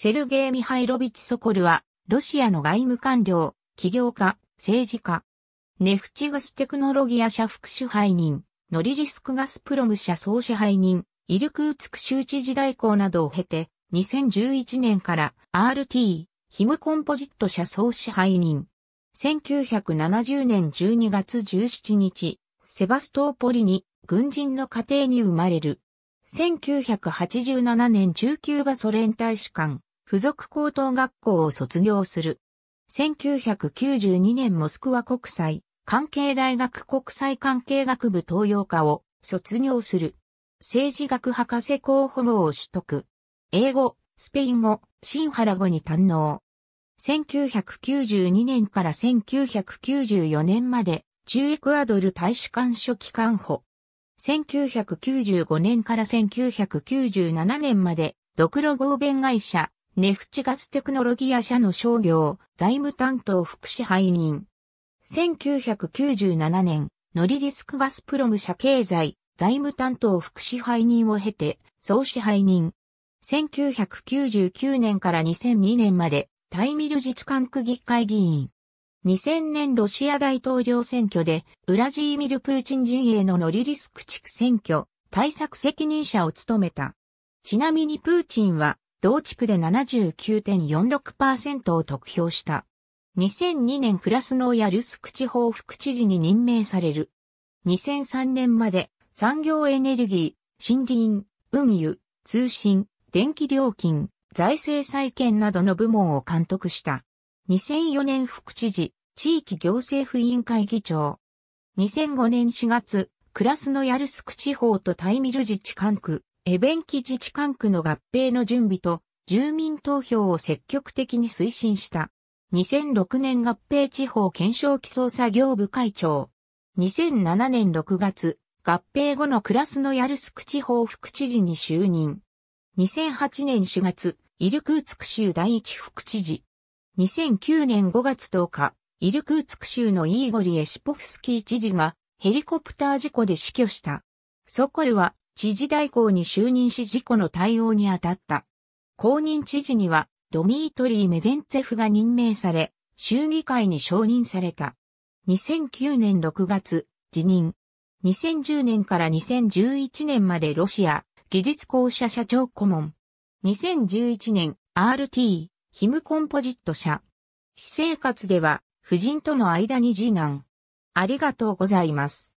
セルゲイ・ミハイロビチ・ソコルは、ロシアの外務官僚、企業家、政治家。ネフチガステクノロギア社副支配人、ノリリスクガスプロム社総支配人、イルクーツク州知事代行などを経て、2011年から RT、ヒムコンポジット社総支配人。1970年12月17日、セバストーポリに軍人の家庭に生まれる。1987年19場ソ連大使館、付属高等学校を卒業する。1992年モスクワ国際関係大学国際関係学部東洋科を卒業する。政治学博士候補号を取得。英語、スペイン語、新原語に堪能。1992年から1994年まで中エクアドル大使館書記官補。1995年から1997年まで、ドクロ合弁会社、ネフチガステクノロギア社の商業、財務担当副支配人。1997年、ノリリスクガスプロム社経済、財務担当副支配人を経て、総支配人。1999年から2002年まで、タイミル自治管区議会議員。2000年ロシア大統領選挙で、ウラジーミル・プーチン陣営のノリリスク地区選挙、対策責任者を務めた。ちなみにプーチンは、同地区で79.46%を得票した。2002年クラスノーやルスク地方副知事に任命される。2003年まで産業エネルギー、森林、運輸、通信、電気料金、財政再建などの部門を監督した。2004年副知事、地域行政府委員会議長。2005年4月、クラスノヤルスク地方とタイミル自治管区、エベンキ自治管区の合併の準備と住民投票を積極的に推進した。2006年合併地方検証基礎作業部会長。2007年6月、合併後のクラスのヤルスク地方副知事に就任。2008年4月、イルクーツク州第一副知事。2009年5月10日、イルクーツク州のイーゴリ・エシポフスキー知事がヘリコプター事故で死去した。ソコルは知事代行に就任し事故の対応に当たった。公認知事にはドミートリー・メゼンツェフが任命され、州議会に承認された。2009年6月、辞任。2010年から2011年までロシア技術公社社長顧問。2011年 RT ヒムコンポジット社。私生活では夫人との間に次男。ありがとうございます。